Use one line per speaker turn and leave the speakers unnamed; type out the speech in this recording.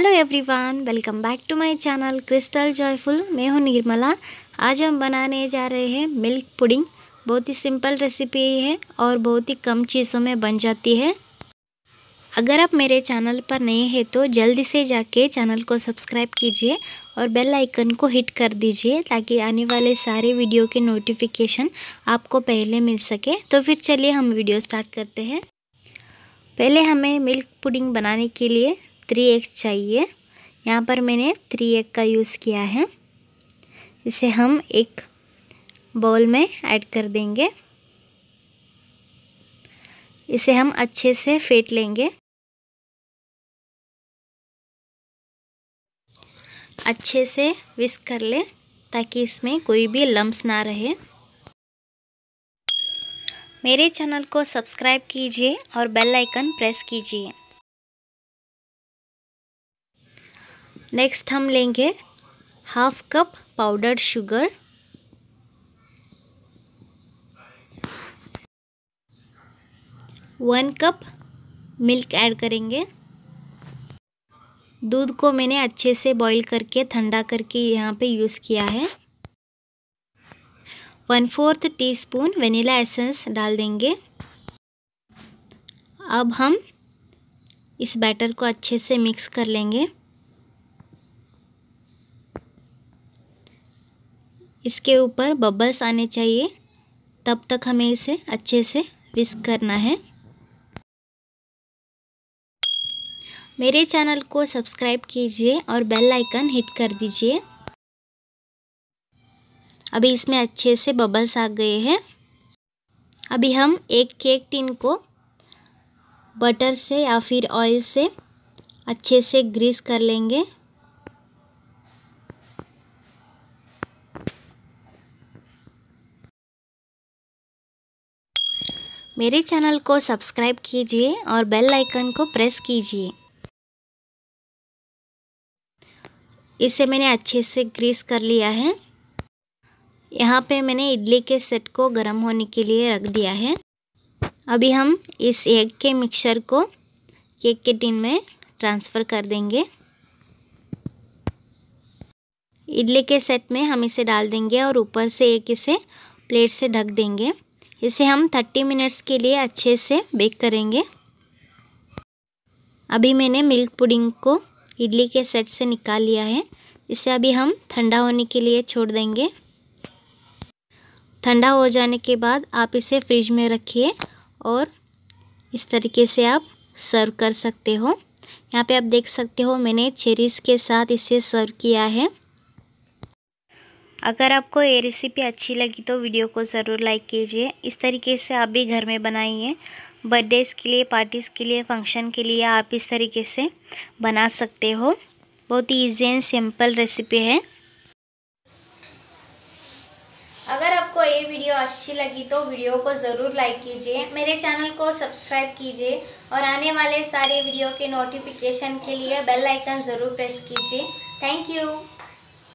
hello everyone welcome back to my channel crystal joyful मैं हूँ निर्मला आज हम बनाने जा रहे हैं मिल्क पुडिंग बहुत ही सिंपल रेसिपी है और बहुत ही कम चीज़ों में बन जाती है अगर आप मेरे चैनल पर नए हैं तो जल्दी से जाके चैनल को सब्सक्राइब कीजिए और बेल आइकन को हिट कर दीजिए ताकि आने वाले सारे वीडियो के नोटिफिकेशन आपको पहले मिल सके तो फिर चलिए हम वीडियो स्टार्ट करते हैं पहले हमें मिल्क पुडिंग बनाने के लिए थ्री एग्स चाहिए यहाँ पर मैंने थ्री एग का यूज़ किया है इसे हम एक बाउल में ऐड कर देंगे इसे हम अच्छे से फेंट लेंगे अच्छे से विस्क कर लें ताकि इसमें कोई भी लम्ब ना रहे मेरे चैनल को सब्सक्राइब कीजिए और बेल आइकन प्रेस कीजिए नेक्स्ट हम लेंगे half cup powder sugar one cup milk add करेंगे दूध को मैंने अच्छे से बॉईल करके ठंडा करके यहाँ पे यूज़ किया है one fourth teaspoon vanilla essence डाल देंगे अब हम इस बैटर को अच्छे से मिक्स कर लेंगे इसके ऊपर बबल्स आने चाहिए तब तक हमें इसे अच्छे से विस्क करना है मेरे चैनल को सब्सक्राइब कीजिए और बेल आइकन हिट कर दीजिए अभी इसमें अच्छे से बबल्स आ गए हैं अभी हम एक केक टिन को बटर से या फिर ऑयल से अच्छे से ग्रीस कर लेंगे मेरे चैनल को सब्सक्राइब कीजिए और बेल आइकन को प्रेस कीजिए इसे मैंने अच्छे से ग्रीस कर लिया है यहाँ पे मैंने इडली के सेट को गर्म होने के लिए रख दिया है अभी हम इस एग के मिक्सर को केक के टिन में ट्रांसफ़र कर देंगे इडली के सेट में हम इसे डाल देंगे और ऊपर से एक इसे प्लेट से ढक देंगे इसे हम 30 मिनट्स के लिए अच्छे से बेक करेंगे अभी मैंने मिल्क पुडिंग को इडली के सेट से निकाल लिया है इसे अभी हम ठंडा होने के लिए छोड़ देंगे ठंडा हो जाने के बाद आप इसे फ्रिज में रखिए और इस तरीके से आप सर्व कर सकते हो यहाँ पे आप देख सकते हो मैंने चेरीज़ के साथ इसे सर्व किया है अगर आपको ये रेसिपी अच्छी लगी तो वीडियो को ज़रूर लाइक कीजिए इस तरीके से आप भी घर में बनाइए बर्थडेज़ के लिए पार्टीज़ के लिए फंक्शन के लिए आप इस तरीके से बना सकते हो बहुत ही ईजी एंड सिंपल रेसिपी है अगर आपको ये वीडियो अच्छी लगी तो वीडियो को ज़रूर लाइक कीजिए मेरे चैनल को सब्सक्राइब कीजिए और आने वाले सारे वीडियो के नोटिफिकेशन के लिए बेल आइकन ज़रूर प्रेस कीजिए थैंक यू